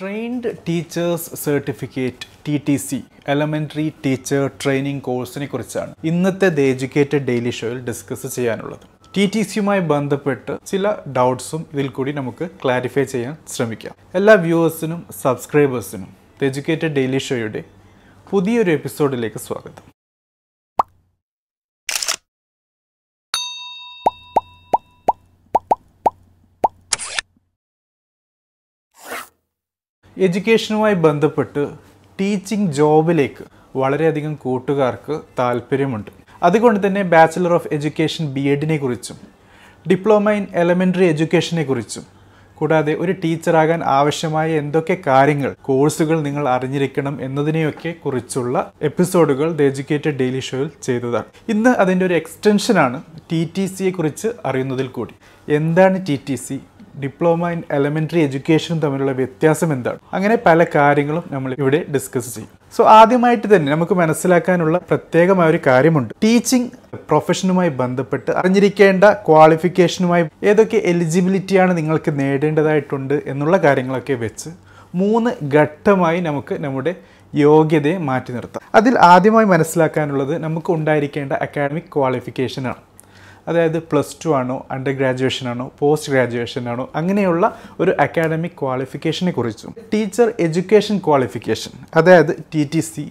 Trained teachers certificate T T C elementary teacher training കോഴ്സിനെ കുറിച്ചാണ് ഇന്നത്തെ ദ എജ്യൂക്കേറ്റഡ് ഡെയിലി ഷോയിൽ ഡിസ്കസ് ചെയ്യാനുള്ളത് ടി ടി സിയുമായി ബന്ധപ്പെട്ട് ചില ഡൗട്ട്സും ഇതിൽ കൂടി നമുക്ക് ക്ലാരിഫൈ ചെയ്യാൻ ശ്രമിക്കാം എല്ലാ വ്യൂവേഴ്സിനും സബ്സ്ക്രൈബേഴ്സിനും ദ എജ്യൂക്കേറ്റഡ് ഡെയിലി ഷോയുടെ പുതിയൊരു എപ്പിസോഡിലേക്ക് സ്വാഗതം എഡ്യൂക്കേഷനുമായി ബന്ധപ്പെട്ട് ടീച്ചിങ് ജോബിലേക്ക് വളരെയധികം കൂട്ടുകാർക്ക് താല്പര്യമുണ്ട് അതുകൊണ്ട് തന്നെ ബാച്ചിലർ ഓഫ് എഡ്യൂക്കേഷൻ ബി എഡിനെ കുറിച്ചും ഡിപ്ലോമ ഇൻ എലമെൻ്ററി എഡ്യൂക്കേഷനെ കുറിച്ചും കൂടാതെ ഒരു ടീച്ചറാകാൻ ആവശ്യമായ എന്തൊക്കെ കാര്യങ്ങൾ കോഴ്സുകൾ നിങ്ങൾ അറിഞ്ഞിരിക്കണം എന്നതിനെയൊക്കെ കുറിച്ചുള്ള എപ്പിസോഡുകൾ ദ എഡ്യൂക്കേറ്റഡ് ഡെയിലി ഷോയിൽ ചെയ്തതാണ് ഇന്ന് അതിൻ്റെ ഒരു എക്സ്റ്റൻഷനാണ് ടി ടി സിയെ കുറിച്ച് അറിയുന്നതിൽ കൂടി എന്താണ് T T C diploma in elementary എഡ്യൂക്കേഷനും തമ്മിലുള്ള വ്യത്യാസം എന്താണ് അങ്ങനെ പല കാര്യങ്ങളും നമ്മൾ ഇവിടെ ഡിസ്കസ് ചെയ്യും സോ ആദ്യമായിട്ട് തന്നെ നമുക്ക് മനസ്സിലാക്കാനുള്ള പ്രത്യേകമായ ഒരു കാര്യമുണ്ട് ടീച്ചിങ് പ്രൊഫഷനുമായി ബന്ധപ്പെട്ട് അറിഞ്ഞിരിക്കേണ്ട ക്വാളിഫിക്കേഷനുമായി ഏതൊക്കെ എലിജിബിലിറ്റിയാണ് നിങ്ങൾക്ക് നേടേണ്ടതായിട്ടുണ്ട് എന്നുള്ള കാര്യങ്ങളൊക്കെ വെച്ച് മൂന്ന് ഘട്ടമായി നമുക്ക് നമ്മുടെ യോഗ്യതയെ മാറ്റി നിർത്താം അതിൽ ആദ്യമായി മനസ്സിലാക്കാനുള്ളത് നമുക്ക് ഉണ്ടായിരിക്കേണ്ട അക്കാഡമിക് ക്വാളിഫിക്കേഷനാണ് അതായത് പ്ലസ് ടു ആണോ അണ്ടർ ഗ്രാജുവേഷൻ ആണോ പോസ്റ്റ് ഗ്രാജുവേഷൻ ആണോ അങ്ങനെയുള്ള ഒരു അക്കാഡമിക് ക്വാളിഫിക്കേഷനെ കുറിച്ചും ടീച്ചർ എഡ്യൂക്കേഷൻ ക്വാളിഫിക്കേഷൻ അതായത് T T C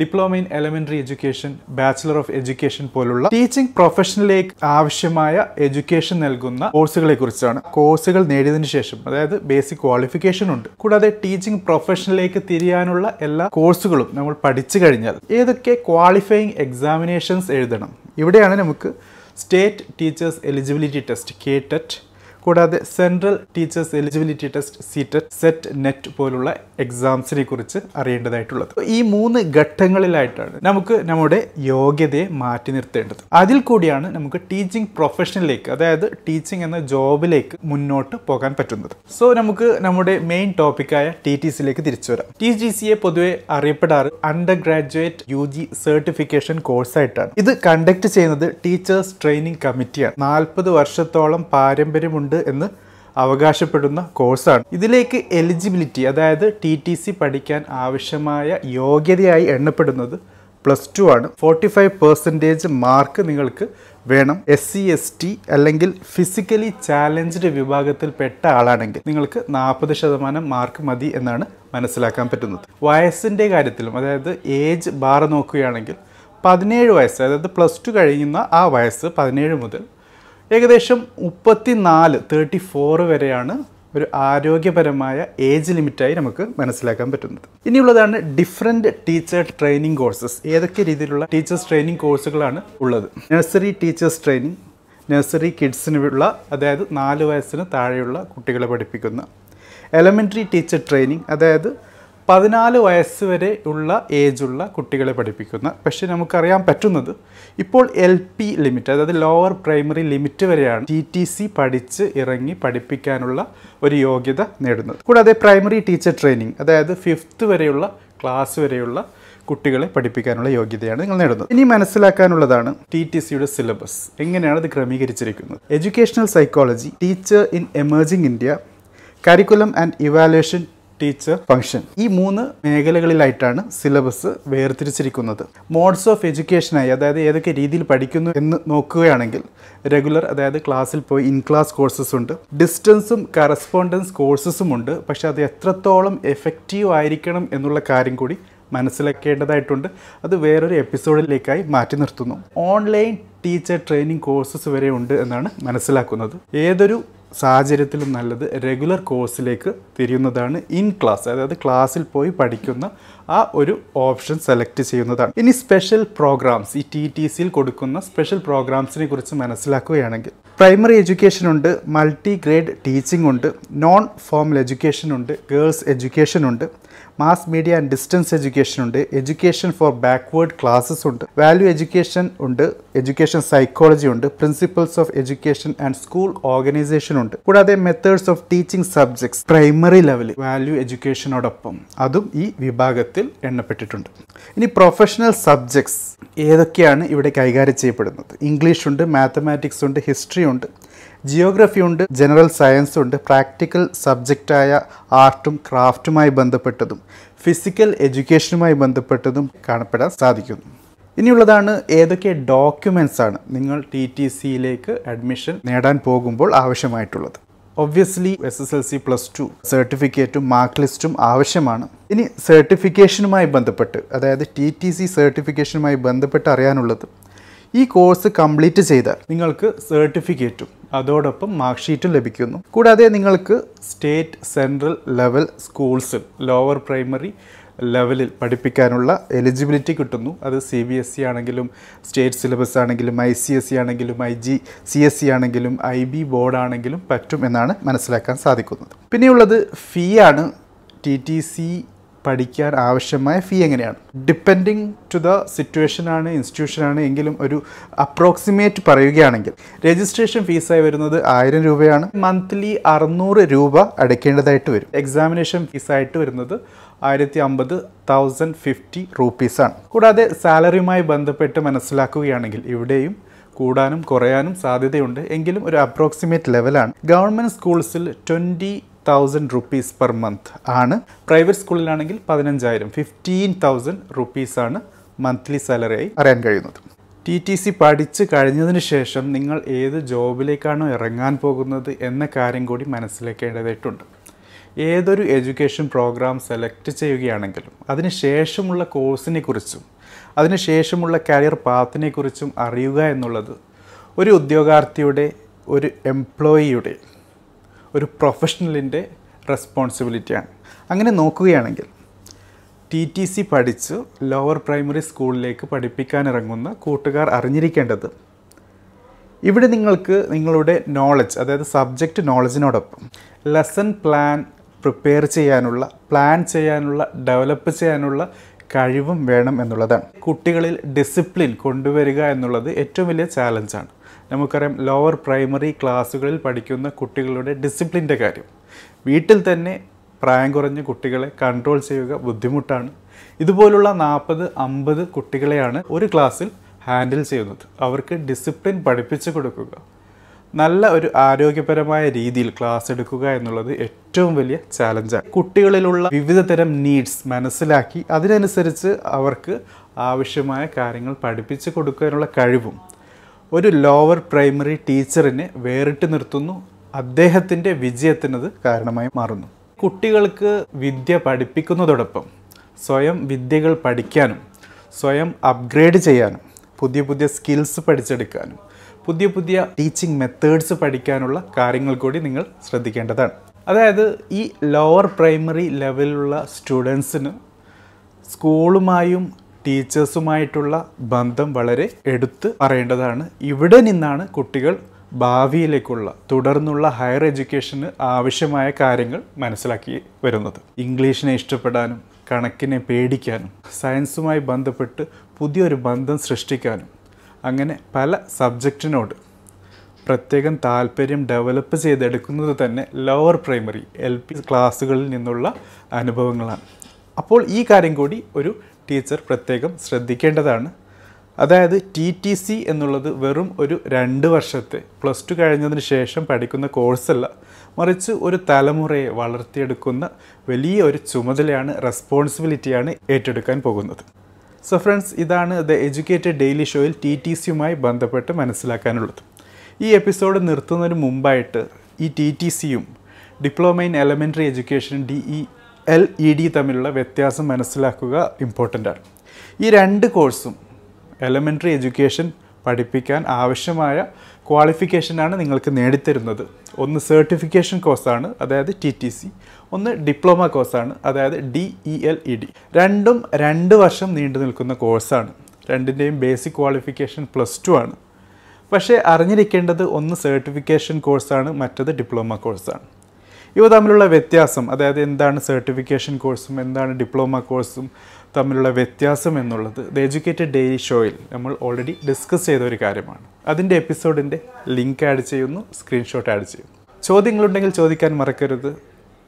diploma in elementary education bachelor of education പോലുള്ള ടീച്ചിങ് പ്രൊഫഷനിലേക്ക് ആവശ്യമായ എഡ്യൂക്കേഷൻ നൽകുന്ന കോഴ്സുകളെ കുറിച്ചാണ് കോഴ്സുകൾ നേടിയതിനു ശേഷം അതായത് ബേസിക് ക്വാളിഫിക്കേഷൻ ഉണ്ട് കൂടാതെ ടീച്ചിങ് പ്രൊഫഷനിലേക്ക് തിരിയാനുള്ള എല്ലാ കോഴ്സുകളും നമ്മൾ പഠിച്ചു കഴിഞ്ഞാൽ ഏതൊക്കെ ക്വാളിഫയിങ് എക്സാമിനേഷൻസ് എഴുതണം ഇവിടെയാണ് നമുക്ക് state teachers eligibility test KTET കൂടാതെ central teachers eligibility test CTET SET NET പോലുള്ള എക്സാംസിനെ കുറിച്ച് അറിയേണ്ടതായിട്ടുള്ളത് ഈ മൂന്ന് ഘട്ടങ്ങളിലായിട്ടാണ് നമുക്ക് നമ്മുടെ യോഗ്യതയെ മാറ്റി നിർത്തേണ്ടത് അതിൽ കൂടിയാണ് നമുക്ക് ടീച്ചിങ് പ്രൊഫഷനിലേക്ക് അതായത് ടീച്ചിങ് എന്ന ജോബിലേക്ക് മുന്നോട്ട് പോകാൻ പറ്റുന്നത് സോ നമുക്ക് നമ്മുടെ മെയിൻ ടോപ്പിക്കായ ടി ടി സിയിലേക്ക് തിരിച്ചു വരാം ടി ജി സിയെ പൊതുവെ അറിയപ്പെടാറ് under graduate U G certification കോഴ്സായിട്ടാണ് ഇത് കണ്ടക്ട് ചെയ്യുന്നത് ടീച്ചേഴ്സ് ട്രെയിനിങ് കമ്മിറ്റിയാണ് നാൽപ്പത് വർഷത്തോളം പാരമ്പര്യമുണ്ട് ഉണ്ട് എന്ന് അവകാശപ്പെടുന്ന കോഴ്സാണ് ഇതിലേക്ക് എലിജിബിലിറ്റി അതായത് ടി ടി സി പഠിക്കാൻ ആവശ്യമായ യോഗ്യതയായി എണ്ണപ്പെടുന്നത് പ്ലസ് ടു ആണ് ഫോർട്ടി ഫൈവ് പെർസെൻറ്റേജ് മാർക്ക് നിങ്ങൾക്ക് വേണം എസ് സി എസ് ടി അല്ലെങ്കിൽ ഫിസിക്കലി ചാലഞ്ച്ഡ് വിഭാഗത്തിൽപ്പെട്ട ആളാണെങ്കിൽ നിങ്ങൾക്ക് നാൽപ്പത് ശതമാനം മാർക്ക് മതി എന്നാണ് മനസ്സിലാക്കാൻ പറ്റുന്നത് വയസ്സിൻ്റെ കാര്യത്തിലും അതായത് ഏജ് ബാർ നോക്കുകയാണെങ്കിൽ പതിനേഴ് വയസ്സ് അതായത് പ്ലസ് ടു കഴിയുന്ന ആ വയസ്സ് പതിനേഴ് മുതൽ ഏകദേശം മുപ്പത്തി നാല് തേർട്ടി ഫോർ വരെയാണ് ഒരു ആരോഗ്യപരമായ ഏജ് ലിമിറ്റായി നമുക്ക് മനസ്സിലാക്കാൻ പറ്റുന്നത് ഇനിയുള്ളതാണ് ഡിഫറെൻറ്റ് ടീച്ചർ ട്രെയിനിങ് കോഴ്സസ് ഏതൊക്കെ രീതിയിലുള്ള ടീച്ചേഴ്സ് ട്രെയിനിങ് കോഴ്സുകളാണ് ഉള്ളത് നഴ്സറി ടീച്ചേഴ്സ് ട്രെയിനിങ് നഴ്സറി കിഡ്സിനുള്ള അതായത് നാല് വയസ്സിന് താഴെയുള്ള കുട്ടികളെ പഠിപ്പിക്കുന്ന എലമെൻ്ററി ടീച്ചർ ട്രെയിനിങ് അതായത് പതിനാല് വയസ്സ് വരെ ഉള്ള ഏജുള്ള കുട്ടികളെ പഠിപ്പിക്കുന്ന പക്ഷേ നമുക്കറിയാൻ പറ്റുന്നത് ഇപ്പോൾ എൽ പി ലിമിറ്റ് അതായത് ലോവർ പ്രൈമറി ലിമിറ്റ് വരെയാണ് ടി ടി സി പഠിച്ച് ഇറങ്ങി പഠിപ്പിക്കാനുള്ള ഒരു യോഗ്യത നേടുന്നത് കൂടാതെ പ്രൈമറി ടീച്ചർ ട്രെയിനിങ് അതായത് ഫിഫ്ത്ത് വരെയുള്ള ക്ലാസ് വരെയുള്ള കുട്ടികളെ പഠിപ്പിക്കാനുള്ള യോഗ്യതയാണ് നിങ്ങൾ നേടുന്നത് ഇനി മനസ്സിലാക്കാനുള്ളതാണ് ടി ടി സിയുടെ സിലബസ് എങ്ങനെയാണ് ഇത് ക്രമീകരിച്ചിരിക്കുന്നത് educational psychology teacher in emerging India curriculum and evaluation teacher function ഈ മൂന്ന് മേഖലകളിലായിട്ടാണ് സിലബസ് വേർതിരിച്ചിരിക്കുന്നത് മോഡ്സ് ഓഫ് എഡ്യൂക്കേഷനായി അതായത് ഏതൊക്കെ രീതിയിൽ പഠിക്കുന്നു എന്ന് നോക്കുകയാണെങ്കിൽ റെഗുലർ അതായത് ക്ലാസ്സിൽ പോയി ഇൻ ക്ലാസ് കോഴ്സസ് ഉണ്ട് ഡിസ്റ്റൻസും കറസ്പോണ്ടൻസ് കോഴ്സസും ഉണ്ട് പക്ഷേ അത് എത്രത്തോളം എഫക്റ്റീവ് ആയിരിക്കണം എന്നുള്ള കാര്യം കൂടി മനസ്സിലാക്കേണ്ടതായിട്ടുണ്ട് അത് വേറൊരു എപ്പിസോഡിലേക്കായി മാറ്റി നിർത്തുന്നു ഓൺലൈൻ ടീച്ചർ ട്രെയിനിങ് കോഴ്സസ് വരെ ഉണ്ട് എന്നാണ് മനസ്സിലാക്കുന്നത് ഏതൊരു സാഹചര്യത്തിലും നല്ലത് റെഗുലർ കോഴ്സിലേക്ക് തിരിയുന്നതാണ് ഇൻ ക്ലാസ് അതായത് ക്ലാസ്സിൽ പോയി പഠിക്കുന്ന ആ ഒരു ഓപ്ഷൻ സെലക്ട് ചെയ്യുന്നതാണ് ഇനി സ്പെഷ്യൽ പ്രോഗ്രാംസ് ഈ ടി ടി സിയിൽ കൊടുക്കുന്ന സ്പെഷ്യൽ പ്രോഗ്രാംസിനെ കുറിച്ച് മനസ്സിലാക്കുകയാണെങ്കിൽ പ്രൈമറി എഡ്യൂക്കേഷൻ ഉണ്ട് മൾട്ടി ഗ്രേഡ് ടീച്ചിങ് ഉണ്ട് നോൺ ഫോമൽ എഡ്യൂക്കേഷൻ ഉണ്ട് ഗേൾസ് എഡ്യൂക്കേഷൻ ഉണ്ട് mass media and distance education ഉണ്ട് എഡ്യൂക്കേഷൻ ഫോർ ബാക്ക്വേർഡ് ക്ലാസ്സസ് ഉണ്ട് വാല്യൂ എഡ്യൂക്കേഷൻ ഉണ്ട് എഡ്യൂക്കേഷൻ സൈക്കോളജി ഉണ്ട് principles of education and school organisation ഉണ്ട് കൂടാതെ methods of teaching subjects primary ലെവലിൽ വാല്യൂ എഡ്യൂക്കേഷനോടൊപ്പം അതും ഈ വിഭാഗത്തിൽ എണ്ണപ്പെട്ടിട്ടുണ്ട് ഇനി പ്രൊഫഷണൽ സബ്ജക്ട്സ് ഏതൊക്കെയാണ് ഇവിടെ കൈകാര്യം ചെയ്യപ്പെടുന്നത് ഇംഗ്ലീഷ് ഉണ്ട് മാത്തമാറ്റിക്സ് ഉണ്ട് ഹിസ്റ്ററി ഉണ്ട് ജിയോഗ്രഫി ഉണ്ട് ജനറൽ സയൻസ് ഉണ്ട് പ്രാക്ടിക്കൽ സബ്ജക്റ്റായ ആർട്ടും ക്രാഫ്റ്റുമായി ബന്ധപ്പെട്ടതും ഫിസിക്കൽ എഡ്യൂക്കേഷനുമായി ബന്ധപ്പെട്ടതും കാണപ്പെടാൻ സാധിക്കുന്നു ഇനിയുള്ളതാണ് ഏതൊക്കെ ഡോക്യുമെൻസ് ആണ് നിങ്ങൾ ടി ടി സിയിലേക്ക് അഡ്മിഷൻ നേടാൻ പോകുമ്പോൾ ആവശ്യമായിട്ടുള്ളത് obviously S S L C plus two സർട്ടിഫിക്കറ്റും മാർക്ക് ലിസ്റ്റും ആവശ്യമാണ് ഇനി സർട്ടിഫിക്കേഷനുമായി ബന്ധപ്പെട്ട് അതായത് ടി ടി സി സർട്ടിഫിക്കേഷനുമായി ബന്ധപ്പെട്ട് അറിയാനുള്ളത് ഈ കോഴ്സ് കംപ്ലീറ്റ് ചെയ്ത് നിങ്ങൾക്ക് സർട്ടിഫിക്കറ്റും അതോടൊപ്പം മാർക്ക് ഷീറ്റും ലഭിക്കുന്നു കൂടാതെ നിങ്ങൾക്ക് സ്റ്റേറ്റ് സെൻട്രൽ ലെവൽ സ്കൂൾസിൽ ലോവർ പ്രൈമറി ലെവലിൽ പഠിപ്പിക്കാനുള്ള എലിജിബിലിറ്റി കിട്ടുന്നു അത് സി ബി എസ് സി ആണെങ്കിലും സ്റ്റേറ്റ് സിലബസ് ആണെങ്കിലും ഐ സി എസ് സി ആണെങ്കിലും I G C S C ആണെങ്കിലും ഐ ബി ബോർഡ് ആണെങ്കിലും പറ്റും എന്നാണ് മനസ്സിലാക്കാൻ സാധിക്കുന്നത് പിന്നെയുള്ളത് ഫീ ആണ് ടി ടി സി പഠിക്കാൻ ആവശ്യമായ ഫീ എങ്ങനെയാണ് ഡിപ്പെൻഡിങ് ടു ദ സിറ്റുവേഷൻ ആണ് ഇൻസ്റ്റിറ്റ്യൂഷൻ ആണ് എങ്കിലും ഒരു അപ്രോക്സിമേറ്റ് പറയുകയാണെങ്കിൽ രജിസ്ട്രേഷൻ ഫീസായി വരുന്നത് ആയിരം രൂപയാണ് മന്ത്ലി അറുന്നൂറ് രൂപ അടയ്ക്കേണ്ടതായിട്ട് വരും എക്സാമിനേഷൻ ഫീസായിട്ട് വരുന്നത് ആയിരത്തി അമ്പത് തൗസൻഡ് ഫിഫ്റ്റി റുപ്പീസാണ് കൂടാതെ സാലറിയുമായി ബന്ധപ്പെട്ട് മനസ്സിലാക്കുകയാണെങ്കിൽ ഇവിടെയും കൂടാനും കുറയാനും സാധ്യതയുണ്ട് എങ്കിലും ഒരു അപ്രോക്സിമേറ്റ് ലെവലാണ് ഗവൺമെൻറ് സ്കൂൾസിൽ twenty thousand rupees per month ആണ് പ്രൈവറ്റ് സ്കൂളിലാണെങ്കിൽ പതിനഞ്ചായിരം ഫിഫ്റ്റീൻ തൗസൻഡ് റുപ്പീസാണ് മന്ത്ലി സാലറിയായി അറിയാൻ കഴിയുന്നത് ടി ടി സി പഠിച്ച് കഴിഞ്ഞതിന് ശേഷം നിങ്ങൾ ഏത് ജോബിലേക്കാണോ ഇറങ്ങാൻ പോകുന്നത് എന്ന കാര്യം കൂടി മനസ്സിലാക്കേണ്ടതായിട്ടുണ്ട് ഏതൊരു എഡ്യൂക്കേഷൻ പ്രോഗ്രാം സെലക്ട് ചെയ്യുകയാണെങ്കിലും അതിന് ശേഷമുള്ള കോഴ്സിനെ കുറിച്ചും അതിന് ശേഷമുള്ള കരിയർ പാത്തിനെ കുറിച്ചും അറിയുക എന്നുള്ളത് ഒരു ഉദ്യോഗാർത്ഥിയുടെ ഒരു എംപ്ലോയിയുടെ ഒരു പ്രൊഫഷണലിൻ്റെ റെസ്പോൺസിബിലിറ്റിയാണ് അങ്ങനെ നോക്കുകയാണെങ്കിൽ ടി ടി സി പഠിച്ച് ലോവർ പ്രൈമറി സ്കൂളിലേക്ക് പഠിപ്പിക്കാനിറങ്ങുന്ന കൂട്ടുകാർ അറിഞ്ഞിരിക്കേണ്ടത് ഇവിടെ നിങ്ങൾക്ക് നിങ്ങളുടെ നോളജ് അതായത് സബ്ജക്റ്റ് നോളജിനോടൊപ്പം ലെസൺ പ്ലാൻ പ്രിപ്പയർ ചെയ്യാനുള്ള പ്ലാൻ ചെയ്യാനുള്ള ഡെവലപ്പ് ചെയ്യാനുള്ള കഴിവും വേണം എന്നുള്ളതാണ് കുട്ടികളിൽ ഡിസിപ്ലിൻ കൊണ്ടുവരിക എന്നുള്ളത് ഏറ്റവും വലിയ ചാലഞ്ചാണ് നമുക്കറിയാം ലോവർ പ്രൈമറി ക്ലാസ്സുകളിൽ പഠിക്കുന്ന കുട്ടികളുടെ ഡിസിപ്ലിൻ്റെ കാര്യം വീട്ടിൽ തന്നെ പ്രായം കുറഞ്ഞ കുട്ടികളെ കൺട്രോൾ ചെയ്യുക ബുദ്ധിമുട്ടാണ് ഇതുപോലുള്ള നാൽപ്പത് അമ്പത് കുട്ടികളെയാണ് ഒരു ക്ലാസ്സിൽ ഹാൻഡിൽ ചെയ്യുന്നത് അവർക്ക് ഡിസിപ്ലിൻ പഠിപ്പിച്ചു കൊടുക്കുക നല്ല ഒരു ആരോഗ്യപരമായ രീതിയിൽ ക്ലാസ് എടുക്കുക എന്നുള്ളത് ഏറ്റവും വലിയ ചാലഞ്ചാണ് കുട്ടികളിലുള്ള വിവിധ തരം നീഡ്സ് മനസ്സിലാക്കി അതിനനുസരിച്ച് അവർക്ക് ആവശ്യമായ കാര്യങ്ങൾ പഠിപ്പിച്ചു കൊടുക്കാനുള്ള കഴിവും ഒരു ലോവർ പ്രൈമറി ടീച്ചറിനെ വേറിട്ട് നിർത്തുന്നു അദ്ദേഹത്തിൻ്റെ വിജയത്തിനത് കാരണമായി മാറുന്നു കുട്ടികൾക്ക് വിദ്യ പഠിപ്പിക്കുന്നതോടൊപ്പം സ്വയം വിദ്യകൾ പഠിക്കാനും സ്വയം അപ്ഗ്രേഡ് ചെയ്യാനും പുതിയ പുതിയ സ്കിൽസ് പഠിച്ചെടുക്കാനും പുതിയ പുതിയ ടീച്ചിങ് മെത്തേഡ്സ് പഠിക്കാനുള്ള കാര്യങ്ങൾ കൂടി നിങ്ങൾ ശ്രദ്ധിക്കേണ്ടതാണ് അതായത് ഈ ലോവർ പ്രൈമറി ലെവലിലുള്ള സ്റ്റുഡൻസിന് സ്കൂളുമായും ടീച്ചേഴ്സുമായിട്ടുള്ള ബന്ധം വളരെ എടുത്ത് പറയേണ്ടതാണ് ഇവിടെ നിന്നാണ് കുട്ടികൾ ഭാവിയിലേക്കുള്ള തുടർന്നുള്ള ഹയർ എഡ്യൂക്കേഷന് ആവശ്യമായ കാര്യങ്ങൾ മനസ്സിലാക്കി വരുന്നത് ഇംഗ്ലീഷിനെ ഇഷ്ടപ്പെടാനും കണക്കിനെ പേടിക്കാനും സയൻസുമായി ബന്ധപ്പെട്ട് പുതിയൊരു ബന്ധം സൃഷ്ടിക്കാനും അങ്ങനെ പല സബ്ജക്റ്റിനോട് പ്രത്യേകം താല്പര്യം ഡെവലപ്പ് ചെയ്തെടുക്കുന്നത് തന്നെ ലോവർ പ്രൈമറി എൽ പി ക്ലാസ്സുകളിൽ നിന്നുള്ള അനുഭവങ്ങളാണ് അപ്പോൾ ഈ കാര്യം കൂടി ഒരു ടീച്ചർ പ്രത്യേകം ശ്രദ്ധിക്കേണ്ടതാണ് അതായത് ടി ടി സി എന്നുള്ളത് വെറും ഒരു രണ്ട് വർഷത്തെ പ്ലസ് ടു കഴിഞ്ഞതിന് ശേഷം പഠിക്കുന്ന കോഴ്സല്ല മറിച്ച് ഒരു തലമുറയെ വളർത്തിയെടുക്കുന്ന വലിയ ഒരു ചുമതലയാണ് റെസ്പോൺസിബിലിറ്റിയാണ് ഏറ്റെടുക്കാൻ പോകുന്നത് സോ ഫ്രണ്ട്സ് ഇതാണ് ദ എജ്യൂക്കേറ്റഡ് ഡെയിലി ഷോയിൽ ടി ടി സിയുമായി ബന്ധപ്പെട്ട് മനസ്സിലാക്കാനുള്ളത് ഈ എപ്പിസോഡ് നിർത്തുന്നതിന് മുമ്പായിട്ട് ഈ ടി ടി സിയും diploma in elementary education D E L E D തമ്മിലുള്ള വ്യത്യാസം മനസ്സിലാക്കുക ഇമ്പോർട്ടൻ്റ് ആണ് ഈ രണ്ട് കോഴ്സും എലമെൻ്ററി എഡ്യൂക്കേഷൻ പഠിപ്പിക്കാൻ ആവശ്യമായ ക്വാളിഫിക്കേഷനാണ് നിങ്ങൾക്ക് നേടിത്തരുന്നത് ഒന്ന് സർട്ടിഫിക്കേഷൻ കോഴ്സാണ് അതായത് ടി ടി സി ഒന്ന് ഡിപ്ലോമ കോഴ്സാണ് അതായത് D E L E D രണ്ടും രണ്ട് വർഷം നീണ്ടു നിൽക്കുന്ന കോഴ്സാണ് രണ്ടിൻ്റെയും ബേസിക് ക്വാളിഫിക്കേഷൻ പ്ലസ് ടു ആണ് പക്ഷേ അറിഞ്ഞിരിക്കേണ്ടത് ഒന്ന് സർട്ടിഫിക്കേഷൻ കോഴ്സാണ് മറ്റത് ഡിപ്ലോമ കോഴ്സാണ് ഇവ തമ്മിലുള്ള വ്യത്യാസം അതായത് എന്താണ് സർട്ടിഫിക്കേഷൻ കോഴ്സും എന്താണ് ഡിപ്ലോമ കോഴ്സും തമ്മിലുള്ള വ്യത്യാസം എന്നുള്ളത് ദ എജ്യൂക്കേറ്റഡ് ഡെയിലി ഷോയിൽ നമ്മൾ ഓൾറെഡി ഡിസ്കസ് ചെയ്ത ഒരു കാര്യമാണ് അതിൻ്റെ എപ്പിസോഡിൻ്റെ ലിങ്ക് ആഡ് ചെയ്യുന്നു സ്ക്രീൻഷോട്ട് ആഡ് ചെയ്യുന്നു ചോദ്യങ്ങളുണ്ടെങ്കിൽ ചോദിക്കാൻ മറക്കരുത്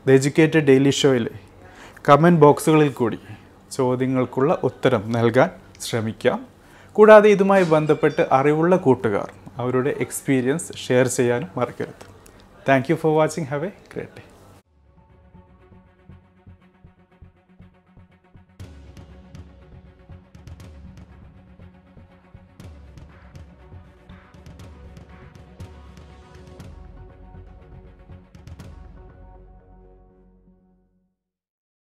ദ എജ്യൂക്കേറ്റഡ് ഡെയിലി ഷോയിൽ കമൻറ്റ് ബോക്സുകളിൽ കൂടി ചോദ്യങ്ങൾക്കുള്ള ഉത്തരം നൽകാൻ ശ്രമിക്കാം കൂടാതെ ഇതുമായി ബന്ധപ്പെട്ട് അറിവുള്ള കൂട്ടുകാർ അവരുടെ എക്സ്പീരിയൻസ് ഷെയർ ചെയ്യാനും മറക്കരുത് Thank you for watching. Have a great day.